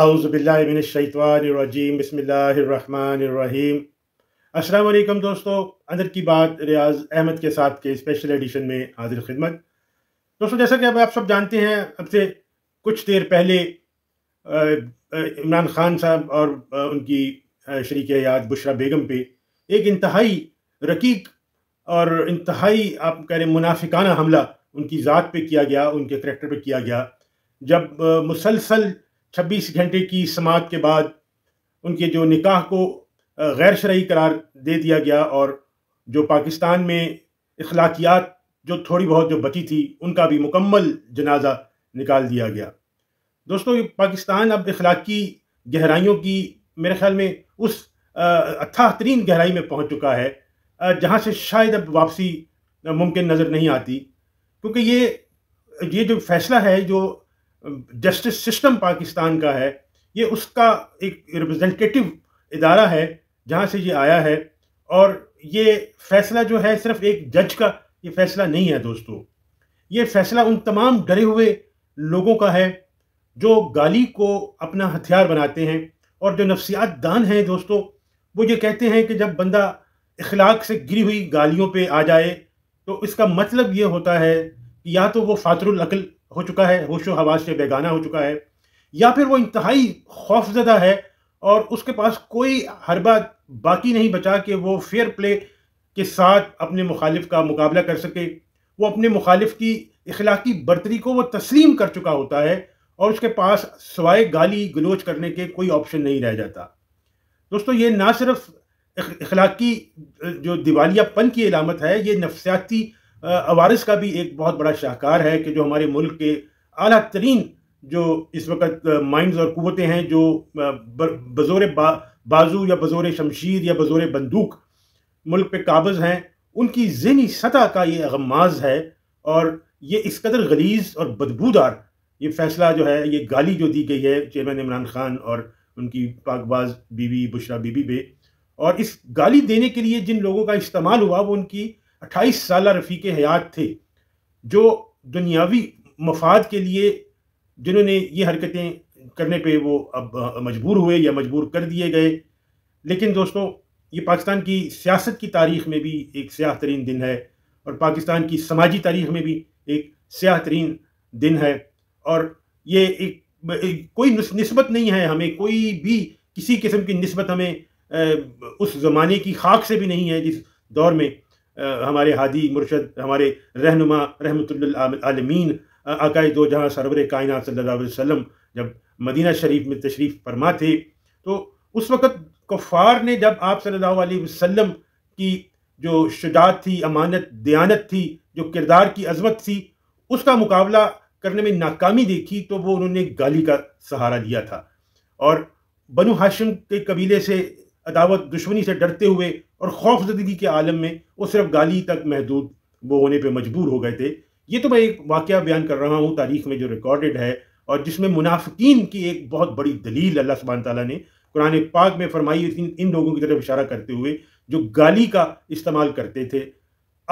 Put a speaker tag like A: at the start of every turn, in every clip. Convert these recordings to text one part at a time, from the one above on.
A: आउज़बिल्लिमिनशैतवानरजीम बसमीम अस्सलाम दोस्तों अंदर की बात रियाज अहमद के साथ के स्पेशल एडिशन में हाजिर खिदमत दोस्तों जैसा कि अब आप सब जानते हैं अब से कुछ देर पहले इमरान खान साहब और उनकी शरीक याद बुशरा बेगम पे एक इंतहाई रकीक और इंतहाई आप कह रहे मुनाफिकाना हमला उनकी ज़ात पे किया गया उनके करेक्टर पे किया गया जब मुसलसल छब्बीस घंटे की समात के बाद उनके जो निकाह को गैर शरयी करार दे दिया गया और जो पाकिस्तान में अखलाकियात जो थोड़ी बहुत जो बची थी उनका भी मुकम्मल जनाजा निकाल दिया गया दोस्तों पाकिस्तान अब अखलाकी गहराइयों की मेरे ख्याल में उस अच्छा तरीन गहराई में पहुँच चुका है जहाँ से शायद अब वापसी मुमकिन नज़र नहीं आती क्योंकि ये ये जो फैसला है जो जस्टिस सिस्टम पाकिस्तान का है ये उसका एक रिप्रेजेंटेटिव इदारा है जहाँ से ये आया है और ये फैसला जो है सिर्फ एक जज का ये फैसला नहीं है दोस्तों ये फैसला उन तमाम डरे हुए लोगों का है जो गाली को अपना हथियार बनाते हैं और जो नफ्सियात दान हैं दोस्तों वो ये कहते हैं कि जब बंदा इखलाक से गिरी हुई गालियों पे आ जाए तो इसका मतलब ये होता है कि या तो वो फातरकल हो चुका है होशो हवास से बेगाना हो चुका है या फिर वो इंतहाई खौफजदा है और उसके पास कोई हरबा बाकी नहीं बचा कि वो फेयर प्ले के साथ अपने मुखालिफ का मुकाबला कर सके वो अपने मुखालिफ की इखलाकी बर्तरी को वो तस्लीम कर चुका होता है और उसके पास सवाए गाली गलोच करने के कोई ऑप्शन नहीं रह जाता दोस्तों ये ना सिर्फ इखलाकी जो दिवालियापन की अलामत है ये नफसियाती अवारस का भी एक बहुत बड़ा शाहकार है कि जो हमारे मुल्क के अला तरीन जो इस वक्त माइंड्स और क़वतें हैं जो बज़ोर बा, बाजू या बज़ोर शमशीर या बज़ोर बंदूक मुल्क पे काबज़ हैं उनकी जहनी सतह का ये अगमाज है और ये इस कदर गलीज और बदबूदार ये फैसला जो है ये गाली जो दी गई है चेयरमैन इमरान खान और उनकी पाकबाज बीवी बुशरा बीबी बे और इस गाली देने के लिए जिन लोगों का इस्तेमाल हुआ वो उनकी अट्ठाईस साल रफ़ीक हयात थे जो दुनियावी मफाद के लिए जिन्होंने ये हरकतें करने पे वो अब मजबूर हुए या मजबूर कर दिए गए लेकिन दोस्तों ये पाकिस्तान की सियासत की तारीख में भी एक स्याह तरीन दिन है और पाकिस्तान की समाजी तारीख में भी एक स्याह तरीन दिन है और ये एक, एक कोई नस्बत नहीं है हमें कोई भी किसी किस्म की नस्बत हमें उस ज़माने की खाक से भी नहीं है जिस दौर में हमारे हादी मुर्शद हमारे रहनुमा रहमत आलमीन आकाए दो जहाँ सरवर कायन सल्ला वसम जब मदीना शरीफ में तशरीफ़ फरमा थे तो उस वक़्त कफ़ार ने जब आप सल्लल्लाहु वसम की जो शुजात थी अमानत दयानत थी जो किरदार की अजमत थी उसका मुकाबला करने में नाकामी देखी तो वो उन्होंने गाली का सहारा लिया था और बनु हाशिम के कबीले से अदावत दुश्मनी से डरते हुए और खौफ जदगी के आलम में वो सिर्फ गाली तक महदूद वो होने पर मजबूर हो गए थे ये तो मैं एक वाक़ बयान कर रहा हूँ तारीख में जो रिकॉर्डेड है और जिसमें मुनाफिकीन की एक बहुत बड़ी दलील अल्लाह सुबहान तला ने कुरान पाक में फरमाई इन, इन लोगों की तरफ इशारा करते हुए जो गाली का इस्तेमाल करते थे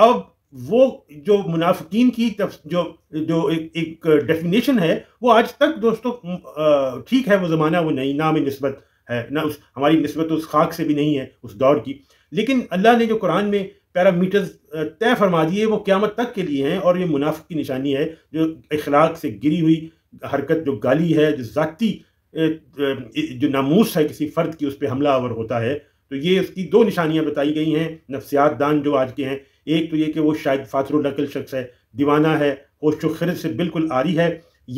A: अब वो जो मुनाफिकीन की तफ, जो जो एक, एक डेफिनेशन है वो आज तक दोस्तों ठीक है वो ज़माना वो नई नाम नस्बत है ना उस हमारी नस्बत उस खाक से भी नहीं है उस दौर की लेकिन अल्लाह ने जो कुरान में पैरामीटर्स तय फरमा दिए वो क़्यामत तक के लिए हैं और ये मुनाफ़ की निशानी है जो अखलाक से गिरी हुई हरकत जो गाली है जो ज़ाती जो नामूस है किसी फ़र्द की उस पर हमला आवर होता है तो ये उसकी दो निशानियाँ बताई गई हैं नफसियात दान जो आज के हैं एक तो ये कि वो शायद फातरकल शख्स है दीवाना है होश खरद से बिल्कुल आरी है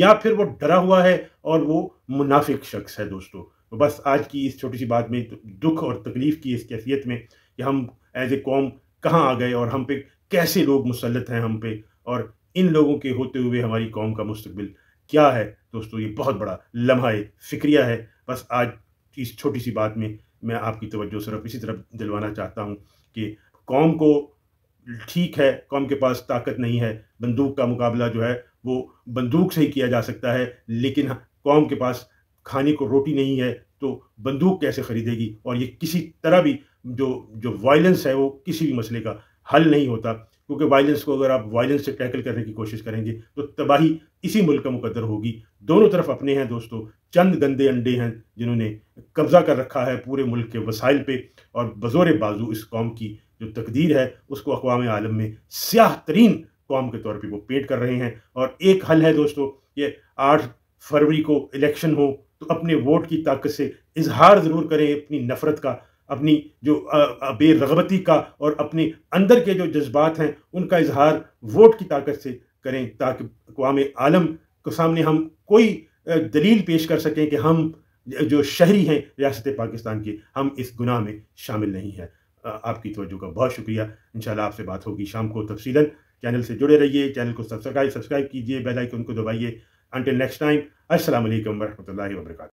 A: या फिर वो डरा हुआ है और वो मुनाफिक शख्स है दोस्तों तो बस आज की इस छोटी सी बात में दुख और तकलीफ़ की इस कैफियत में कि हम एज ए कौम कहाँ आ गए और हम पे कैसे लोग मुसलत हैं हम पे और इन लोगों के होते हुए हमारी कौम का मुस्तबिल क्या है दोस्तों ये बहुत बड़ा लम्हा फिक्रिया है बस आज इस छोटी सी बात में मैं आपकी तवज्जो सिर्फ इसी तरफ दिलवाना चाहता हूँ कि कौम को ठीक है कौम के पास ताकत नहीं है बंदूक का मुकाबला जो है वो बंदूक से ही किया जा सकता है लेकिन हाँ, कौम के पास खाने को रोटी नहीं है तो बंदूक कैसे खरीदेगी और ये किसी तरह भी जो जो वायलेंस है वो किसी भी मसले का हल नहीं होता क्योंकि वायलेंस को अगर आप वायलेंस से टैकल करने की कोशिश करेंगे तो तबाही इसी मुल्क का मुकदर होगी दोनों तरफ अपने हैं दोस्तों चंद गंदे अंडे हैं जिन्होंने कब्ज़ा कर रखा है पूरे मुल्क के वसाइल पे और बजोर बाजू इस कौम की जो तकदीर है उसको अकवाम आलम में स्याह तरीन कौम के तौर पर वो पेंट कर रहे हैं और एक हल है दोस्तों ये आठ फरवरी को इलेक्शन हो तो अपने वोट की ताकत से इजहार ज़रूर करें अपनी नफ़रत का अपनी जो बेरगबती का और अपने अंदर के जो जज्बात हैं उनका इजहार वोट की ताकत से करें ताकि अकवाम आलम के सामने हम कोई दलील पेश कर सकें कि हम जो शहरी हैं रियासत पाकिस्तान की हम इस गुनाह में शामिल नहीं हैं आपकी तवज्जो का बहुत शुक्रिया इन आपसे बात होगी शाम को तफसीला चैनल से जुड़े रहिए चैनल को सब्सक्राइब सब्सक्राइब कीजिए बेल आइकन को दबाइए Until next time, Assalamu alaikum wa rahmatullahi wa barakatuh.